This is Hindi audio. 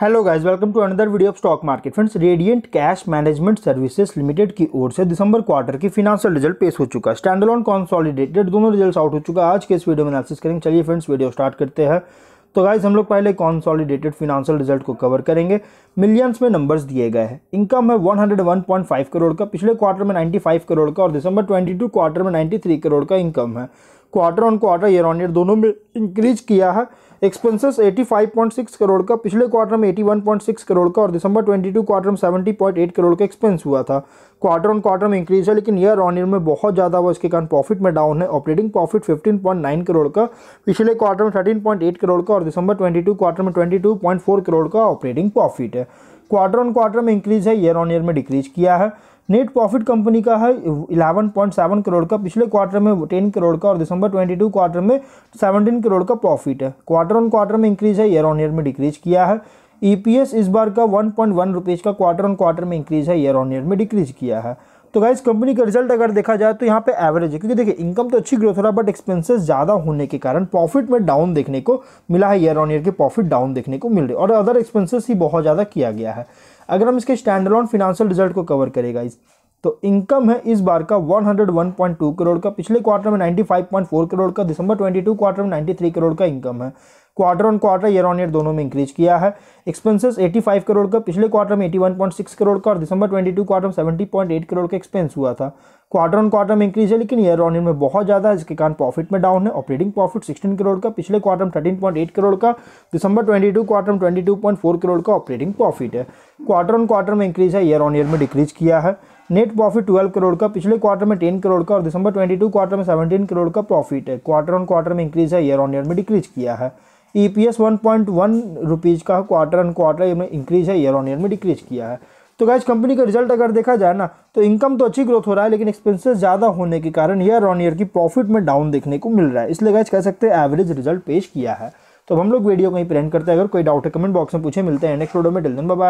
hello guys welcome to another video of stock market friends radiant cash management services limited की ओर से दिसंबर क्वार्टर की फिनांशियल रिजल्ट पेश हो चुका है स्टैंडलॉन कॉन्सॉलिडेटेड दोनों रिजल्ट आउट हो चुका है आज के इस वीडियो में एनालिसिस करेंगे चलिए फ्रेंड्स वीडियो स्टार्ट करते हैं तो गाइज हम लोग पहले कॉन्सॉलिडेटेड फिनांशियल रिजल्ट को कवर करेंगे मिलियंस में नंबर्स दिए गए हैं इनकम है वन करोड़ का पिछले क्वार्टर में नाइन्टी करोड़ का और दिसंबर ट्वेंटी क्वार्टर में नाइन्टी करोड़ का इनकम है quarter on quarter year on year दोनों में इंक्रीज किया है एक्सपेंसेस 85.6 करोड़ का पिछले क्वार्टर में 81.6 करोड़ का और दिसंबर 22 क्वार्टर में 70.8 करोड़ का एक्सपेंस हुआ था क्वार्टर ऑन क्वार्टर में इंक्रीज है लेकिन ईयर ऑन ईयर में बहुत ज़्यादा हुआ इसके कारण प्रॉफिट में डाउन है ऑपरेटिंग प्रॉफिट 15.9 करोड़ का पिछले क्वार्टर में 13.8 करोड़ का और दिसंबर 22 क्वार्टर में 22.4 करोड़ का ऑपरेटिंग प्रॉफिट है क्वार्टर ऑन क्वार्टर में इंक्रीज है ईयर ऑन ईयर में डिक्रीज किया है नेट प्रॉफिट कंपनी का है इलेवन पॉइंट सेवन करोड़ का पिछले क्वार्टर में टेन करोड़ का और दिसंबर ट्वेंटी टू क्वार्टर में सेवनटीन करोड़ का प्रॉफिट है क्वार्टर ऑन क्वार्टर में इंक्रीज है ईयर ऑन ईयर में डिक्रीज किया है ईपीएस e इस बार का वन पॉइंट का क्वार्टर ऑन क्वार्टर में इंक्रीज है ईयर ऑन ईयर में डिक्रीज किया है तो गाइज कंपनी का रिजल्ट अगर देखा जाए तो यहाँ पे एवरेज है क्योंकि देखिए इनकम तो अच्छी ग्रोथ हो रहा है बट एक्सपेंसेस ज़्यादा होने के कारण प्रॉफिट में डाउन देखने को मिला है ईयर ऑन ईयर के प्रॉफिट डाउन देखने को मिल रही है और अदर एक्सपेंसेस ही बहुत ज़्यादा किया गया है अगर हम इसके स्टैंड अलॉन फिनेंशियल रिजल्ट को कवर करें गाइज़ तो इनकम है इस बार का 101.2 करोड़ का पिछले क्वार्टर में 95.4 करोड़ का दिसंबर 22 क्वार्टर में 93 करोड़ का इनकम है quarter on quarter year on year दोनों में इंक्रीज किया है एक्सपेंसेस 85 करोड़ का पिछले क्वार्टर में 81.6 करोड़ का और दिसंबर 22 क्वार्टर में 70.8 करोड़ का एक्सपेंस हुआ था क्वार्टर ऑन क्वार्टर में इंक्रीज है लेकिन ईयर ऑन ईयर में बहुत ज़्यादा है इसके कारण प्रॉफिट में डाउन है ऑपरेटिंग प्रॉफिट 16 करोड़ का पिछले क्वार्टर में 13.8 करोड़ का दिसंबर 22 क्वार्टर में 22.4 करोड़ का ऑपरेटिंग प्रॉफिट है क्वार्टर ऑन क्वार्टर में इंक्रीज है ईयर ऑन ईयर में डिक्रीज किया है नेट प्रॉफिट ट्वेल्व करोड़ का पिछले क्वार्टर में टेन करोड़ का और दिसंबर ट्वेंटी क्वार्टर में सेवेंटीन करोड़ का प्रॉफिट है क्वार्टर ऑन क्वार्टर में इंक्रीज है ईयर ऑन ईयर में डिक्रीज किया है E P S one point one rupees का क्वार्टर ऑन क्वार्टर में इंक्रीज है ईयर ऑन ईयर में डिक्रीज किया है तो गैज कंपनी का रिजल्ट अगर देखा जाए ना तो इनकम तो अच्छी ग्रोथ हो रहा है लेकिन एक्सपेंसेस ज़्यादा होने के कारण ईयर ऑन ईयर की प्रॉफिट में डाउन देखने को मिल रहा है इसलिए गैज कह सकते हैं एवरेज रिजल्ट पेश किया है तो हम लोग वीडियो कहीं प्रेंट करते हैं अगर कोई डाउट है कमेंट बॉक्स में पूछे मिलते हैं नेक्स्ट वीडियो में टिल दिन बाय